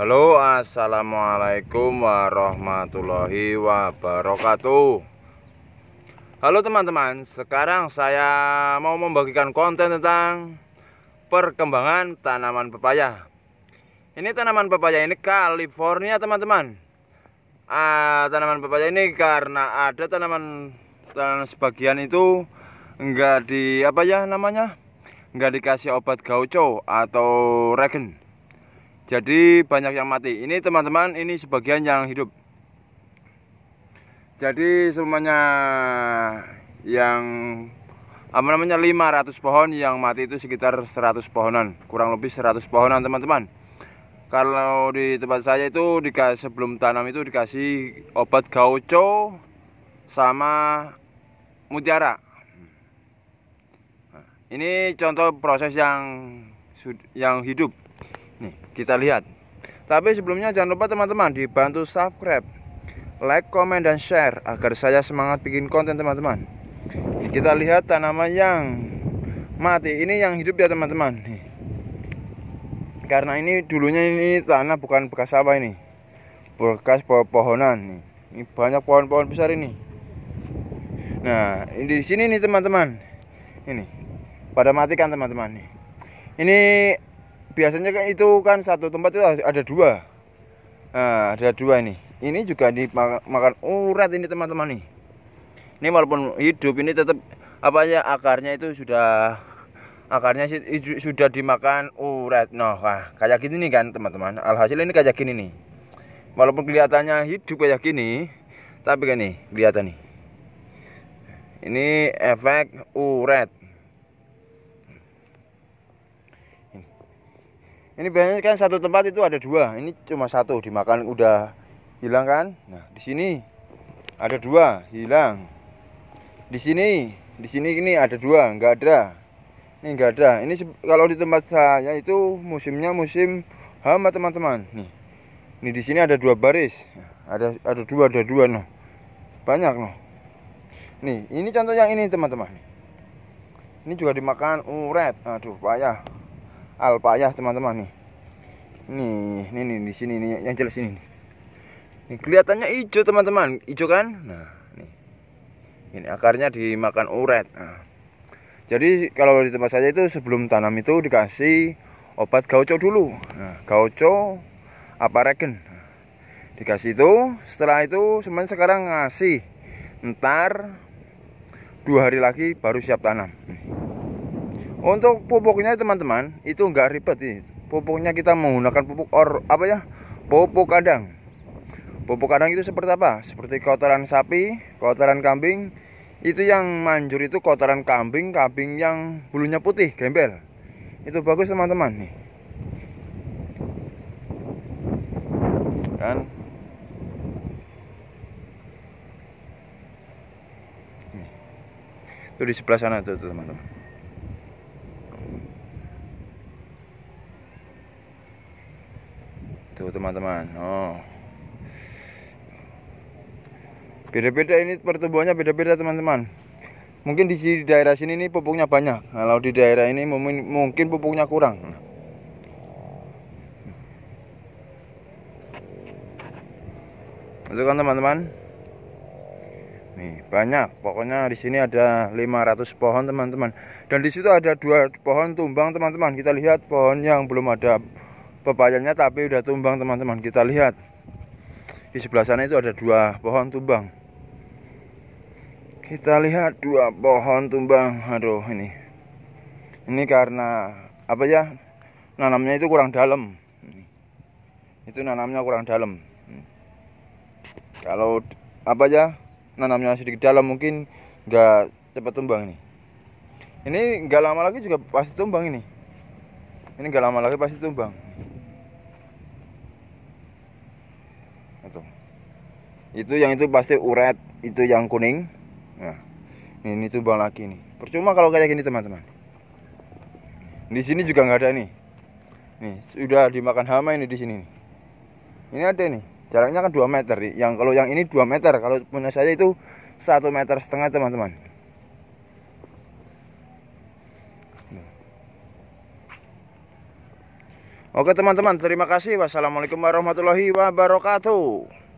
Halo assalamualaikum warahmatullahi wabarakatuh Halo teman-teman sekarang saya mau membagikan konten tentang perkembangan tanaman pepaya Ini tanaman pepaya ini California teman-teman ah, Tanaman pepaya ini karena ada tanaman, tanaman sebagian itu Enggak di apa ya namanya Enggak dikasih obat gaucho atau regen jadi banyak yang mati. Ini teman-teman, ini sebagian yang hidup. Jadi semuanya yang apa namanya 500 pohon yang mati itu sekitar 100 pohonan, kurang lebih 100 pohonan teman-teman. Kalau di tempat saya itu dikasih sebelum tanam itu dikasih obat gaucho sama mutiara. Nah, ini contoh proses yang yang hidup. Nih, kita lihat. Tapi sebelumnya jangan lupa teman-teman dibantu subscribe, like, comment dan share agar saya semangat bikin konten teman-teman. Kita lihat tanaman yang mati. Ini yang hidup ya teman-teman. Karena ini dulunya ini tanah bukan bekas apa ini. Bekas po pohonan nih. Ini banyak pohon-pohon besar ini. Nah, ini di sini nih teman-teman. Ini pada matikan teman-teman nih. Ini biasanya kan itu kan satu tempat itu ada dua nah, ada dua ini ini juga dimakan urat ini teman-teman nih ini walaupun hidup ini tetap apa ya akarnya itu sudah akarnya sudah dimakan urat nah kayak gini nih kan teman-teman alhasil ini kayak gini nih walaupun kelihatannya hidup kayak gini tapi kan nih kelihatan nih ini efek uret ini biasanya kan satu tempat itu ada dua ini cuma satu dimakan udah hilang kan nah di sini ada dua hilang di sini di sini ini ada dua enggak ada ini enggak ada ini kalau di tempat saya itu musimnya musim hama teman-teman nih ini di sini ada dua baris nah, ada ada dua ada dua noh banyak noh nih ini contoh yang ini teman-teman ini juga dimakan uret aduh payah alpayah teman-teman nih nih nih nih di sini nih yang jelas ini ini kelihatannya hijau teman-teman hijau kan nah nih ini akarnya dimakan uret nah. jadi kalau di tempat saya itu sebelum tanam itu dikasih obat gaucho dulu nah, gaucho apa regen nah, dikasih itu setelah itu semen sekarang ngasih ntar dua hari lagi baru siap tanam nih untuk pupuknya teman-teman itu nggak ribet ini pupuknya kita menggunakan pupuk or apa ya pupuk kandang pupuk kandang itu seperti apa seperti kotoran sapi kotoran kambing itu yang manjur itu kotoran kambing kambing yang bulunya putih gembel itu bagus teman-teman nih dan itu di sebelah sana tuh teman-teman Tuh teman-teman. Oh. Beda-beda ini pertumbuhannya beda-beda teman-teman. Mungkin di daerah sini ini pupuknya banyak. Kalau di daerah ini mungkin, mungkin pupuknya kurang. Itu kan teman-teman. Nih, banyak. Pokoknya di sini ada 500 pohon, teman-teman. Dan di situ ada dua pohon tumbang, teman-teman. Kita lihat pohon yang belum ada pepayanya tapi udah tumbang teman-teman kita lihat di sebelah sana itu ada dua pohon tumbang kita lihat dua pohon tumbang aduh ini ini karena apa ya nanamnya itu kurang dalam itu nanamnya kurang dalam hmm. kalau apa ya nanamnya sedikit dalam mungkin nggak cepat tumbang ini ini nggak lama lagi juga pasti tumbang ini ini nggak lama lagi pasti tumbang itu yang itu pasti uret itu yang kuning nah ini tuh bang laki nih percuma kalau kayak gini teman-teman di sini juga nggak ada nih nih sudah dimakan hama ini di sini nih. ini ada nih jaraknya kan 2 meter nih. yang kalau yang ini 2 meter kalau punya saya itu satu meter setengah teman-teman Oke teman-teman, terima kasih. Wassalamualaikum warahmatullahi wabarakatuh.